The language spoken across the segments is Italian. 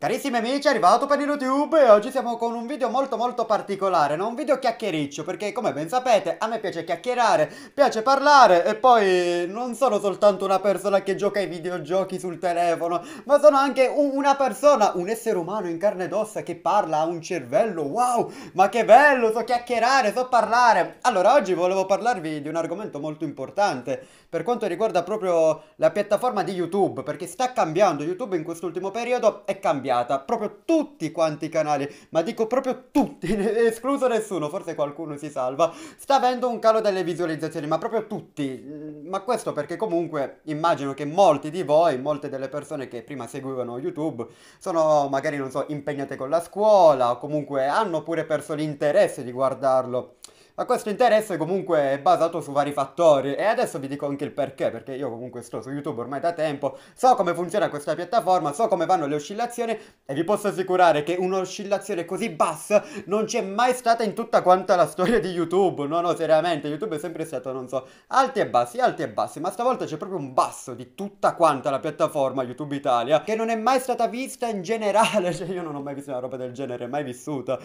Carissimi amici, arrivato per il YouTube e oggi siamo con un video molto molto particolare, no? un video chiacchiericcio perché come ben sapete a me piace chiacchierare, piace parlare e poi non sono soltanto una persona che gioca ai videogiochi sul telefono, ma sono anche un, una persona, un essere umano in carne ed ossa che parla, ha un cervello, wow, ma che bello, so chiacchierare, so parlare. Allora oggi volevo parlarvi di un argomento molto importante per quanto riguarda proprio la piattaforma di YouTube perché sta cambiando, YouTube in quest'ultimo periodo è cambiato cambiata proprio tutti quanti i canali, ma dico proprio tutti, escluso nessuno, forse qualcuno si salva, sta avendo un calo delle visualizzazioni, ma proprio tutti. Mm, ma questo perché comunque immagino che molti di voi, molte delle persone che prima seguivano YouTube, sono magari, non so, impegnate con la scuola o comunque hanno pure perso l'interesse di guardarlo ma questo interesse comunque è basato su vari fattori e adesso vi dico anche il perché, perché io comunque sto su YouTube ormai da tempo, so come funziona questa piattaforma, so come vanno le oscillazioni e vi posso assicurare che un'oscillazione così bassa non c'è mai stata in tutta quanta la storia di YouTube, no no seriamente, YouTube è sempre stato, non so, alti e bassi, alti e bassi, ma stavolta c'è proprio un basso di tutta quanta la piattaforma YouTube Italia che non è mai stata vista in generale, cioè io non ho mai visto una roba del genere, mai vissuta,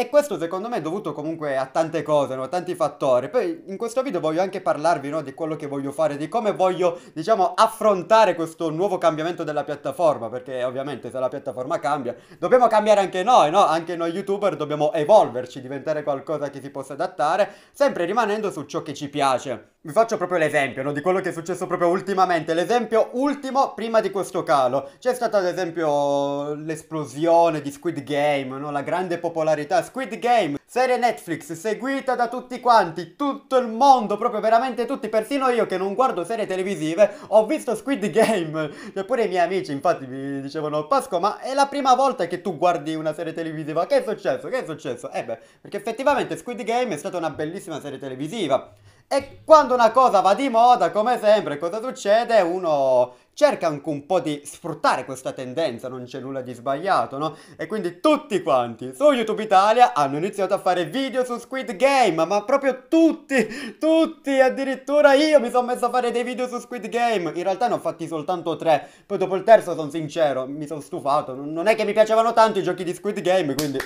e questo secondo me è dovuto comunque a tante cose, no? a tanti fattori. Poi in questo video voglio anche parlarvi no? di quello che voglio fare, di come voglio, diciamo, affrontare questo nuovo cambiamento della piattaforma, perché ovviamente se la piattaforma cambia, dobbiamo cambiare anche noi, no? Anche noi youtuber dobbiamo evolverci, diventare qualcosa che si possa adattare, sempre rimanendo su ciò che ci piace. Vi faccio proprio l'esempio no? di quello che è successo proprio ultimamente, l'esempio ultimo prima di questo calo. C'è stata ad esempio l'esplosione di Squid Game, no? la grande popolarità Squid Game, serie Netflix seguita da tutti quanti, tutto il mondo, proprio veramente tutti, persino io che non guardo serie televisive, ho visto Squid Game. Eppure i miei amici infatti mi dicevano Pasco, ma è la prima volta che tu guardi una serie televisiva, che è successo? Che è successo? Eh beh, perché effettivamente Squid Game è stata una bellissima serie televisiva. E quando una cosa va di moda, come sempre, cosa succede? Uno cerca anche un po' di sfruttare questa tendenza, non c'è nulla di sbagliato, no? E quindi tutti quanti su YouTube Italia hanno iniziato a fare video su Squid Game, ma proprio tutti, tutti, addirittura io mi sono messo a fare dei video su Squid Game. In realtà ne ho fatti soltanto tre, poi dopo il terzo sono sincero, mi sono stufato, non è che mi piacevano tanto i giochi di Squid Game, quindi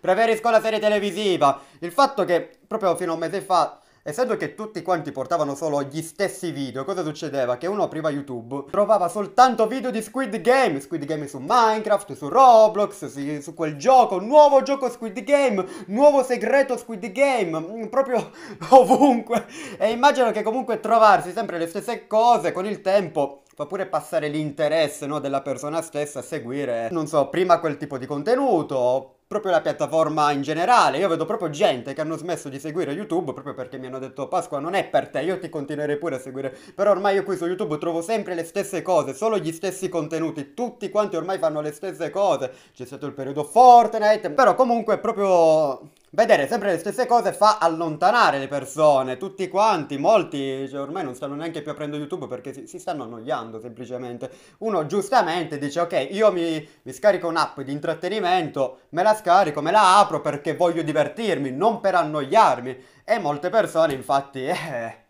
preferisco la serie televisiva. Il fatto che proprio fino a un mese fa Essendo che tutti quanti portavano solo gli stessi video, cosa succedeva? Che uno apriva YouTube, trovava soltanto video di Squid Game, Squid Game su Minecraft, su Roblox, su quel gioco, nuovo gioco Squid Game, nuovo segreto Squid Game, mm, proprio ovunque. E immagino che comunque trovarsi sempre le stesse cose con il tempo fa pure passare l'interesse no, della persona stessa a seguire, non so, prima quel tipo di contenuto, proprio la piattaforma in generale. Io vedo proprio gente che hanno smesso di seguire YouTube proprio perché mi hanno detto Pasqua non è per te, io ti continuerei pure a seguire. Però ormai io qui su YouTube trovo sempre le stesse cose, solo gli stessi contenuti, tutti quanti ormai fanno le stesse cose. C'è stato il periodo Fortnite, però comunque proprio Vedere sempre le stesse cose fa allontanare le persone, tutti quanti, molti cioè, ormai non stanno neanche più aprendo YouTube perché si, si stanno annoiando semplicemente. Uno giustamente dice ok, io mi, mi scarico un'app di intrattenimento, me la scarico, me la apro perché voglio divertirmi, non per annoiarmi. E molte persone infatti... Eh,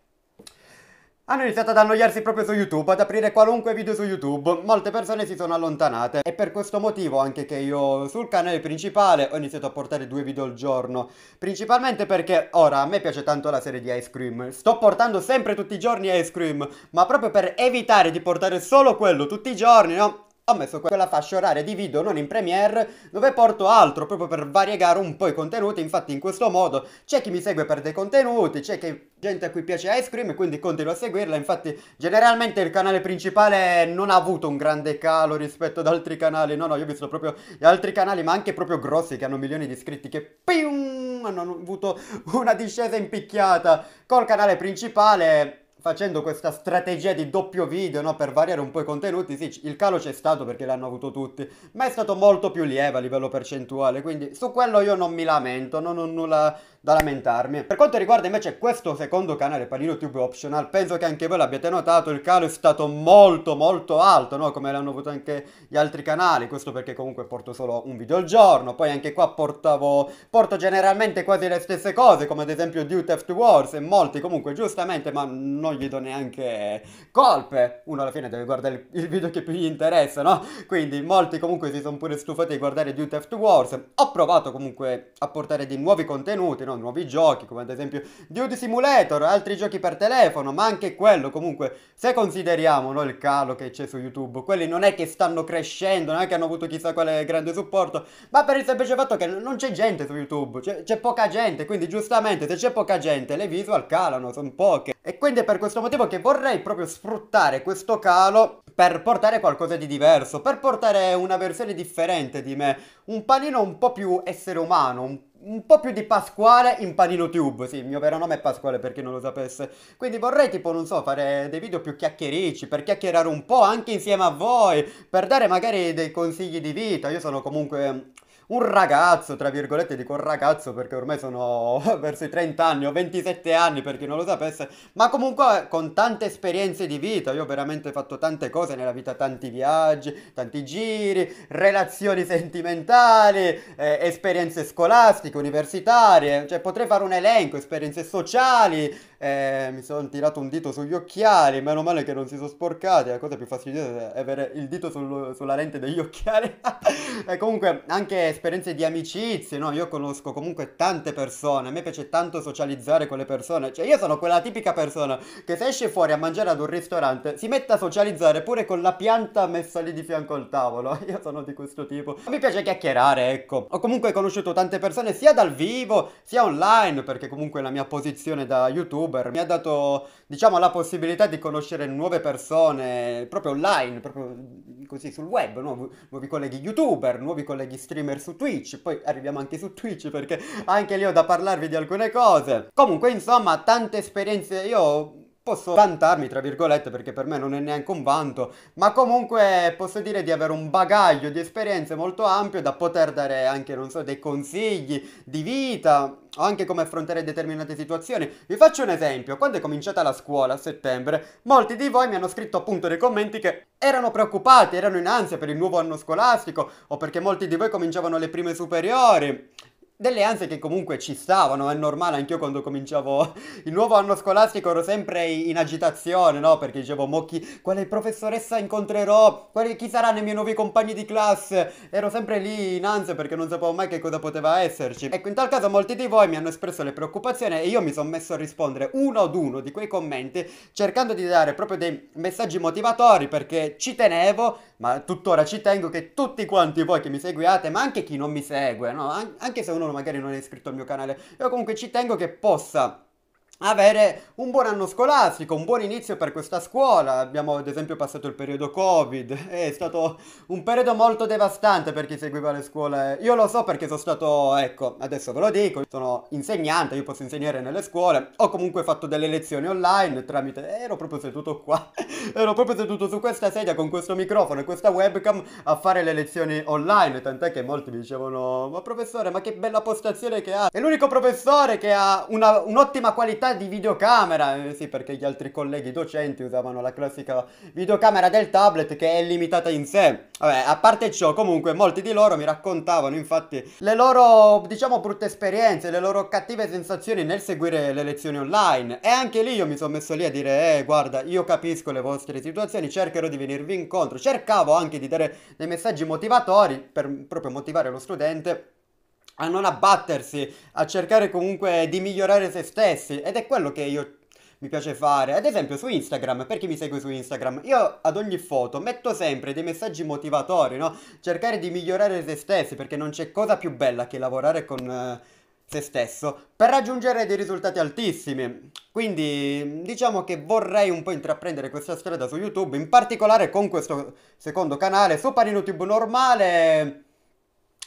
hanno iniziato ad annoiarsi proprio su YouTube, ad aprire qualunque video su YouTube, molte persone si sono allontanate e per questo motivo anche che io sul canale principale ho iniziato a portare due video al giorno, principalmente perché ora a me piace tanto la serie di Ice Cream, sto portando sempre tutti i giorni Ice Cream, ma proprio per evitare di portare solo quello tutti i giorni, no? ho messo quella fascia oraria di video non in premiere dove porto altro proprio per variegare un po' i contenuti infatti in questo modo c'è chi mi segue per dei contenuti c'è gente a cui piace Ice Cream quindi continuo a seguirla infatti generalmente il canale principale non ha avuto un grande calo rispetto ad altri canali no no io ho visto proprio gli altri canali ma anche proprio grossi che hanno milioni di iscritti che pium, hanno avuto una discesa impicchiata col canale principale facendo questa strategia di doppio video no, per variare un po' i contenuti, sì, il calo c'è stato perché l'hanno avuto tutti, ma è stato molto più lieve a livello percentuale, quindi su quello io non mi lamento, non ho nulla da lamentarmi. Per quanto riguarda invece questo secondo canale, Panino Tube Optional, penso che anche voi l'abbiate notato, il calo è stato molto molto alto, no? come l'hanno avuto anche gli altri canali, questo perché comunque porto solo un video al giorno, poi anche qua portavo, porto generalmente quasi le stesse cose, come ad esempio Due Theft Wars e molti comunque giustamente, ma non non gli do neanche colpe. Uno alla fine deve guardare il video che più gli interessa, no? Quindi molti comunque si sono pure stufati di guardare Duty After Wars. Ho provato comunque a portare dei nuovi contenuti, no? Nuovi giochi, come ad esempio Duty Simulator, altri giochi per telefono, ma anche quello comunque, se consideriamo no, il calo che c'è su YouTube, quelli non è che stanno crescendo, non è che hanno avuto chissà quale grande supporto, ma per il semplice fatto che non c'è gente su YouTube, c'è, c'è poca gente, quindi giustamente se c'è poca gente le visual calano, sono poche. E quindi per questo motivo che vorrei proprio sfruttare questo calo per portare qualcosa di diverso, per portare una versione differente di me, un panino un po' più essere umano, un un po' più di Pasquale in Panino Tube, sì, il mio vero nome è Pasquale per chi non lo sapesse. Quindi vorrei tipo, non so, fare dei video più chiacchierici, per chiacchierare un po' anche insieme a voi, per dare magari dei consigli di vita. Io sono comunque un ragazzo, tra virgolette dico un ragazzo perché ormai sono verso i 30 anni, o 27 anni per chi non lo sapesse, ma comunque con tante esperienze di vita, io ho veramente fatto tante cose nella vita, tanti viaggi, tanti giri, relazioni sentimentali, eh, esperienze scolastiche, universitarie, cioè potrei fare un elenco, esperienze sociali, eh, mi sono tirato un dito sugli occhiali, meno male che non si sono sporcati, la cosa più fastidiosa è avere il dito sul, sulla lente degli occhiali. e eh, comunque anche esperienze di amicizie, no? Io conosco comunque tante persone, a me piace tanto socializzare con le persone, cioè io sono quella tipica persona che se esce fuori a mangiare ad un ristorante si mette a socializzare pure con la pianta messa lì di fianco al tavolo, io sono di questo tipo. Mi piace chiacchierare, ecco. Ho comunque conosciuto tante persone sia dal vivo sia online, perché comunque la mia posizione da YouTube youtuber, mi ha dato diciamo la possibilità di conoscere nuove persone proprio online, proprio mm, così sul web, no? nuovi colleghi youtuber, nuovi colleghi streamer su Twitch, poi arriviamo anche su Twitch perché anche lì ho da parlarvi di alcune cose. Comunque insomma tante esperienze, io posso vantarmi, tra virgolette, perché per me non è neanche un vanto, ma comunque posso dire di avere un bagaglio di esperienze molto ampio da poter dare anche, non so, dei consigli di vita o anche come affrontare determinate situazioni. Vi faccio un esempio, quando è cominciata la scuola a settembre, molti di voi mi hanno scritto appunto nei commenti che erano preoccupati, erano in ansia per il nuovo anno scolastico o perché molti di voi cominciavano le prime superiori delle ansie che comunque ci stavano, è normale, anch'io quando cominciavo il nuovo anno scolastico ero sempre in agitazione, no? Perché dicevo, mo chi, quale professoressa incontrerò, quale, chi saranno i miei nuovi compagni di classe, ero sempre lì in ansia perché non sapevo mai che cosa poteva esserci. Ecco, in tal caso molti di voi mi hanno espresso le preoccupazioni e io mi sono messo a rispondere uno ad uno di quei commenti, cercando di dare proprio dei messaggi motivatori perché ci tenevo, ma tuttora ci tengo che tutti quanti voi che mi seguiate, ma anche chi non mi segue, no? An- anche se uno magari non è iscritto al mio canale. Io comunque ci tengo che possa avere un buon anno scolastico, un buon inizio per questa scuola. Abbiamo ad esempio passato il periodo Covid, è stato un periodo molto devastante per chi seguiva le scuole. Io lo so perché sono stato, ecco, adesso ve lo dico, sono insegnante, io posso insegnare nelle scuole, ho comunque fatto delle lezioni online tramite... ero proprio seduto qua, ero proprio seduto su questa sedia con questo microfono e questa webcam a fare le lezioni online, tant'è che molti mi dicevano, ma professore, ma che bella postazione che ha! È l'unico professore che ha un'ottima un qualità di videocamera, eh, sì perché gli altri colleghi docenti usavano la classica videocamera del tablet che è limitata in sé. Vabbè, a parte ciò, comunque molti di loro mi raccontavano infatti le loro, diciamo, brutte esperienze, le loro cattive sensazioni nel seguire le lezioni online. E anche lì io mi sono messo lì a dire, eh guarda, io capisco le vostre situazioni, cercherò di venirvi incontro. Cercavo anche di dare dei messaggi motivatori per proprio motivare lo studente a non abbattersi, a cercare comunque di migliorare se stessi ed è quello che io mi piace fare. Ad esempio su Instagram, per chi mi segue su Instagram, io ad ogni foto metto sempre dei messaggi motivatori, no? Cercare di migliorare se stessi, perché non c'è cosa più bella che lavorare con eh, se stesso per raggiungere dei risultati altissimi. Quindi diciamo che vorrei un po' intraprendere questa strada su YouTube, in particolare con questo secondo canale, Super Panino Tube normale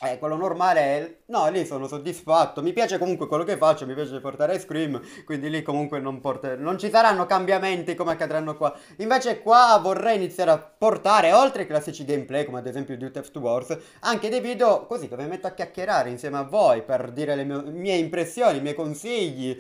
eh, quello normale è... No, lì sono soddisfatto. Mi piace comunque quello che faccio, mi piace portare Scream, quindi lì comunque non, porter... non ci saranno cambiamenti come accadranno qua. Invece qua vorrei iniziare a portare, oltre ai classici gameplay, come ad esempio di Text Wars, anche dei video così dove metto a chiacchierare insieme a voi per dire le mie, mie impressioni, i miei consigli.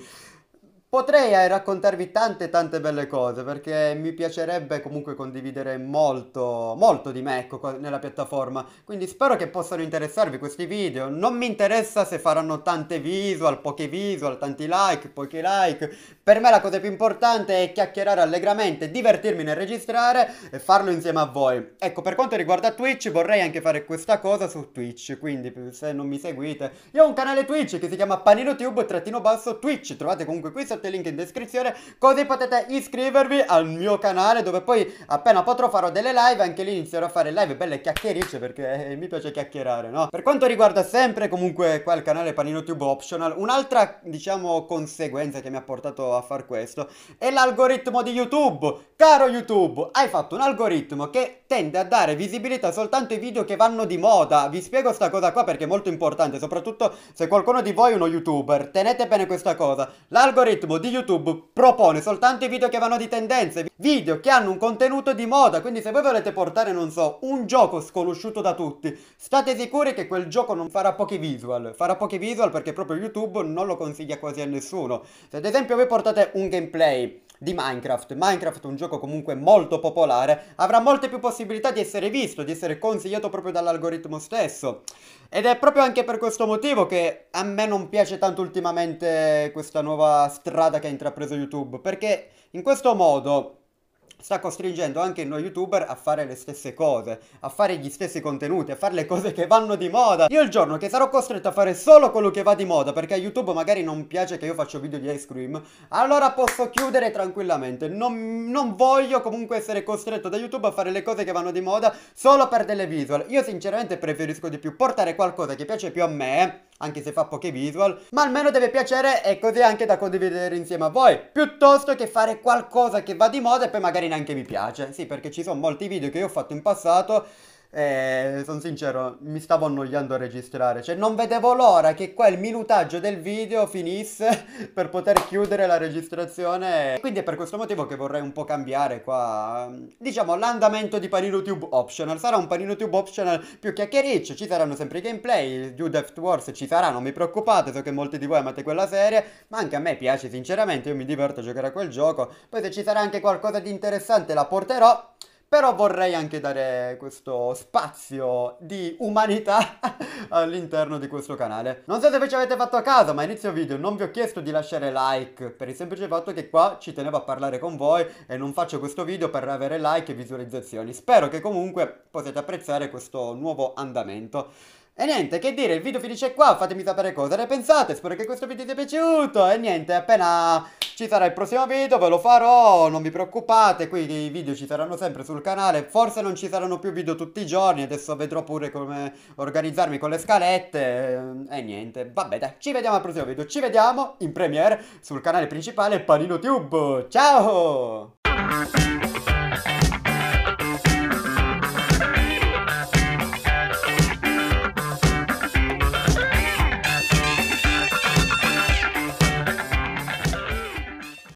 Potrei eh, raccontarvi tante tante belle cose perché mi piacerebbe comunque condividere molto, molto di me ecco, nella piattaforma, quindi spero che possano interessarvi questi video, non mi interessa se faranno tante visual, poche visual, tanti like, pochi like, per me la cosa più importante è chiacchierare allegramente, divertirmi nel registrare e farlo insieme a voi. Ecco, per quanto riguarda Twitch vorrei anche fare questa cosa su Twitch, quindi se non mi seguite, io ho un canale Twitch che si chiama PaninoTube-Twitch, trovate comunque qui sotto tutti i link in descrizione così potete iscrivervi al mio canale dove poi appena potrò farò delle live anche lì inizierò a fare live belle chiacchiericce perché eh, mi piace chiacchierare no? Per quanto riguarda sempre comunque qua il canale PaninoTube Optional un'altra diciamo conseguenza che mi ha portato a far questo è l'algoritmo di YouTube Caro YouTube hai fatto un algoritmo che tende a dare visibilità soltanto ai video che vanno di moda vi spiego sta cosa qua perché è molto importante soprattutto se qualcuno di voi è uno youtuber tenete bene questa cosa l'algoritmo l'algoritmo di YouTube propone soltanto i video che vanno di tendenze, video che hanno un contenuto di moda, quindi se voi volete portare, non so, un gioco sconosciuto da tutti, state sicuri che quel gioco non farà pochi visual, farà pochi visual perché proprio YouTube non lo consiglia quasi a nessuno. Se ad esempio voi portate un gameplay di Minecraft. Minecraft, un gioco comunque molto popolare, avrà molte più possibilità di essere visto, di essere consigliato proprio dall'algoritmo stesso. Ed è proprio anche per questo motivo che a me non piace tanto ultimamente questa nuova strada che ha intrapreso YouTube, perché in questo modo sta costringendo anche noi youtuber a fare le stesse cose, a fare gli stessi contenuti, a fare le cose che vanno di moda. Io il giorno che sarò costretto a fare solo quello che va di moda, perché a YouTube magari non piace che io faccio video di ice cream, allora posso chiudere tranquillamente. Non, non voglio comunque essere costretto da YouTube a fare le cose che vanno di moda solo per delle visual. Io sinceramente preferisco di più portare qualcosa che piace più a me anche se fa poche visual, ma almeno deve piacere e così anche da condividere insieme a voi, piuttosto che fare qualcosa che va di moda e poi magari neanche mi piace. Sì, perché ci sono molti video che io ho fatto in passato e eh, sono sincero, mi stavo annoiando a registrare, cioè non vedevo l'ora che quel minutaggio del video finisse per poter chiudere la registrazione. quindi è per questo motivo che vorrei un po' cambiare qua, diciamo, l'andamento di Panino Tube Optional. Sarà un Panino Tube Optional più chiacchiericcio, ci saranno sempre i gameplay, Due Death Wars ci sarà, non mi preoccupate, so che molti di voi amate quella serie, ma anche a me piace sinceramente, io mi diverto a giocare a quel gioco. Poi se ci sarà anche qualcosa di interessante la porterò però vorrei anche dare questo spazio di umanità all'interno di questo canale. Non so se ci avete fatto a caso, ma inizio video non vi ho chiesto di lasciare like, per il semplice fatto che qua ci tenevo a parlare con voi e non faccio questo video per avere like e visualizzazioni. Spero che comunque possiate apprezzare questo nuovo andamento. E niente, che dire, il video finisce qua, fatemi sapere cosa ne pensate, spero che questo video sia piaciuto e niente, appena ci sarà il prossimo video ve lo farò, non vi preoccupate, qui i video ci saranno sempre sul canale, forse non ci saranno più video tutti i giorni, adesso vedrò pure come organizzarmi con le scalette e niente, vabbè dai, ci vediamo al prossimo video, ci vediamo in premiere sul canale principale Panino PaninoTube, ciao!